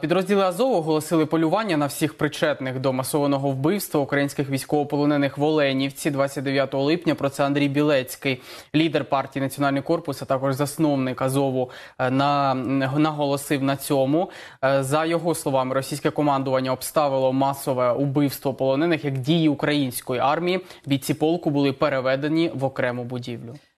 Підрозділи Азов оголосили полювання на всіх причетних до масованого вбивства українських військовополонених в Оленівці 29 липня. Про це Андрій Білецький, лідер партії Національний корпус, а також засновник Азову, е, на наголосив на цьому. Е, за його словами, російське командування обставило масове убивство полонених як дії української армії. Бійці полку були переведені в окрему будівлю.